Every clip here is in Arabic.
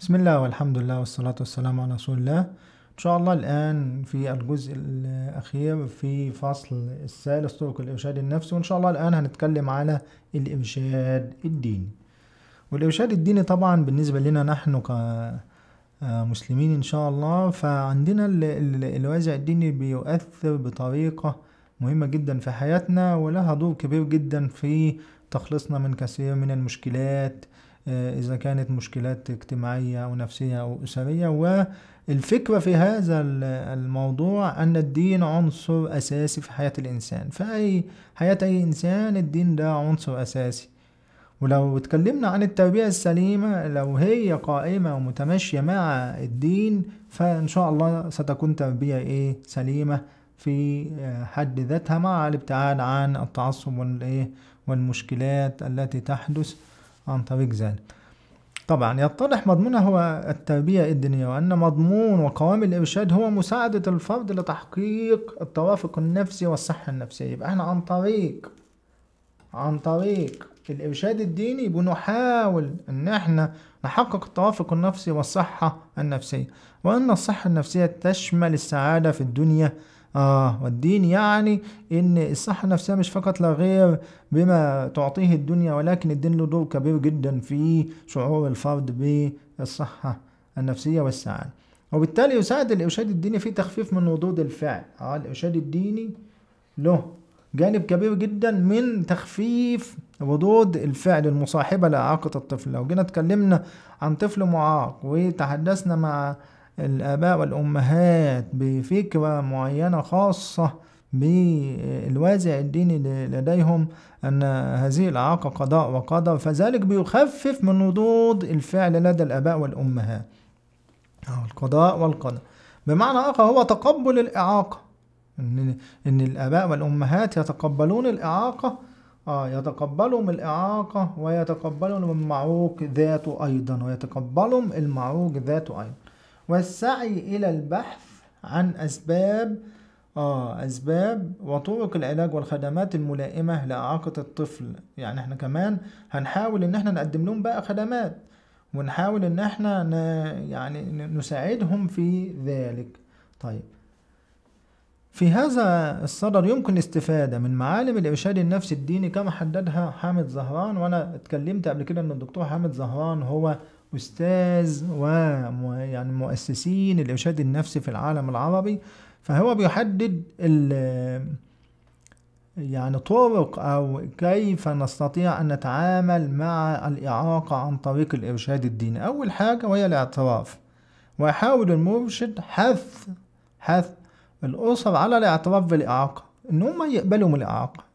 بسم الله والحمد لله والصلاة والسلام على رسول الله إن شاء الله الآن في الجزء الأخير في فصل الثالث طرق الإرشاد النفسي وإن شاء الله الآن هنتكلم على الإرشاد الديني والإرشاد الديني طبعا بالنسبة لنا نحن كمسلمين إن شاء الله فعندنا الوازع الديني بيؤثر بطريقة مهمة جدا في حياتنا ولها دور كبير جدا في تخلصنا من كثير من المشكلات آه، إذا كانت مشكلات اجتماعية أو نفسية أو أسرية والفكرة في هذا الموضوع أن الدين عنصر أساسي في حياة الإنسان فأي حياة أي إنسان الدين ده عنصر أساسي ولو اتكلمنا عن التربية السليمة لو هي قائمة ومتماشية مع الدين فإن شاء الله ستكون تربية إيه سليمة في آه، حد ذاتها مع الابتعاد عن التعصب والمشكلات التي تحدث عن طريق ذلك طبعا يتضح مضمونها التربية الدينية وأن مضمون وقوام الإرشاد هو مساعدة الفرد لتحقيق التوافق النفسي والصحة النفسية يبقى احنا عن طريق عن طريق الإرشاد الديني بنحاول إن احنا نحقق التوافق النفسي والصحة النفسية وأن الصحة النفسية تشمل السعادة في الدنيا آه والدين يعني إن الصحة النفسية مش فقط لا غير بما تعطيه الدنيا ولكن الدين له دور كبير جدا في شعور الفرد بالصحة النفسية والسعادة وبالتالي يساعد الإرشاد الديني في تخفيف من ردود الفعل آه الإرشاد الديني له جانب كبير جدا من تخفيف ردود الفعل المصاحبة لإعاقة الطفل لو جينا اتكلمنا عن طفل معاق وتحدثنا مع الآباء والأمهات بفكرة معينة خاصة بالوازع الديني لديهم أن هذه الإعاقة قضاء وقدر فذلك بيخفف من ردود الفعل لدى الآباء والأمهات القضاء والقدر بمعنى آخر هو تقبل الإعاقة إن, إن الآباء والأمهات يتقبلون الإعاقة آه يتقبلهم الإعاقة ويتقبلهم معوق ذاته أيضا ويتقبلهم المعوق ذاته أيضا والسعي إلى البحث عن أسباب آه أسباب وطرق العلاج والخدمات الملائمة لإعاقة الطفل يعني إحنا كمان هنحاول إن إحنا نقدم لهم بقى خدمات ونحاول إن إحنا ن... يعني نساعدهم في ذلك طيب في هذا الصدد يمكن الاستفادة من معالم الإرشاد النفسي الديني كما حددها حامد زهران وأنا اتكلمت قبل كده إن الدكتور حامد زهران هو أستاذ ويعني مؤسسين الإرشاد النفسي في العالم العربي فهو بيحدد يعني طرق أو كيف نستطيع أن نتعامل مع الإعاقة عن طريق الإرشاد الديني أول حاجة وهي الاعتراف ويحاول المرشد حث حث الأسر على الاعتراف بالإعاقة إن هم يقبلوا من الإعاقة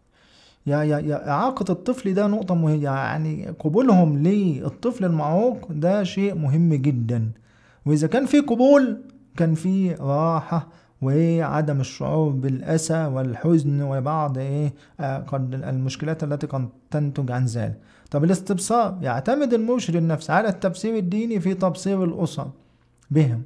يعني إعاقة الطفل ده نقطة مهمة يعني قبولهم للطفل المعوق ده شيء مهم جدا وإذا كان في قبول كان في راحة وعدم الشعور بالأسى والحزن وبعض إيه آه، قد المشكلات التي قد تنتج عن ذلك طب الاستبصار يعتمد المرشد النفسي على التفسير الديني في تبصير الأسر بهم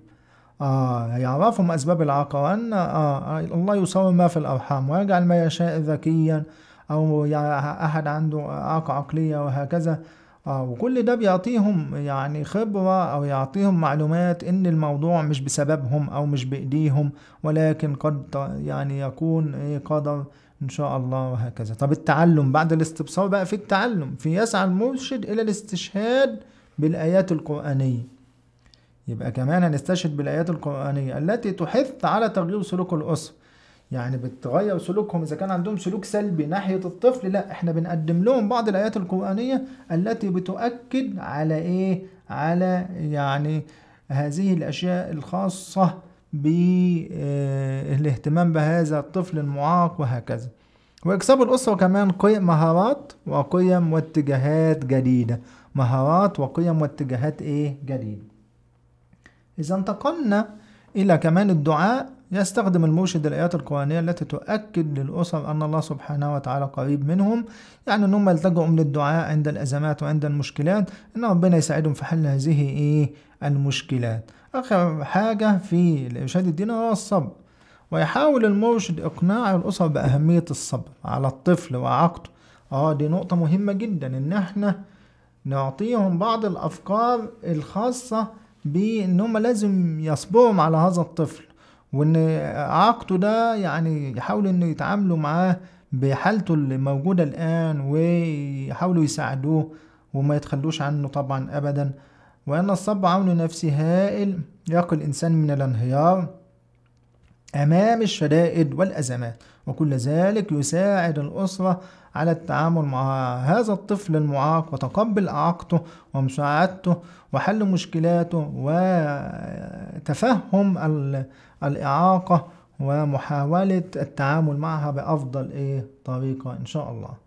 آه يعرفهم أسباب العاقة وأن آه, آه، الله يصور ما في الأرحام ويجعل ما يشاء ذكيا او احد عنده اعاقه عقليه وهكذا آه، وكل ده بيعطيهم يعني خبرة أو يعطيهم معلومات إن الموضوع مش بسببهم أو مش بإيديهم ولكن قد يعني يكون إيه قدر إن شاء الله وهكذا طب التعلم بعد الاستبصار بقى في التعلم في يسعى المرشد إلى الاستشهاد بالآيات القرآنية يبقى كمان هنستشهد بالآيات القرآنية التي تحث على تغيير سلوك الأسر يعني بتغير سلوكهم اذا كان عندهم سلوك سلبي ناحيه الطفل لا احنا بنقدم لهم بعض الايات القرانيه التي بتؤكد على ايه على يعني هذه الاشياء الخاصه بالاهتمام آه، بهذا الطفل المعاق وهكذا واكساب الاسره كمان قيم مهارات وقيم واتجاهات جديده مهارات وقيم واتجاهات ايه جديده اذا انتقلنا الى كمان الدعاء يستخدم المرشد الآيات القرآنية التي تؤكد للأسر أن الله سبحانه وتعالى قريب منهم يعني أنهم يلتجؤوا للدعاء عند الأزمات وعند المشكلات أن ربنا يساعدهم في حل هذه إيه المشكلات آخر حاجة في الإرشاد الديني هو الصبر ويحاول المرشد إقناع الأسر بأهمية الصبر على الطفل وعقده اه دي نقطة مهمة جدا إن احنا نعطيهم بعض الأفكار الخاصة بإن لازم يصبرهم على هذا الطفل وان عاقته ده يعني يحاولوا انه يتعاملوا معاه بحالته اللي موجودة الآن ويحاولوا يساعدوه وما يتخلوش عنه طبعا أبدا وأن الصب عون نفسي هائل يقي الإنسان من الانهيار أمام الشدائد والأزمات وكل ذلك يساعد الأسرة على التعامل مع هذا الطفل المعاق وتقبل إعاقته ومساعدته وحل مشكلاته وتفهم الإعاقة ومحاولة التعامل معها بأفضل إيه، طريقة إن شاء الله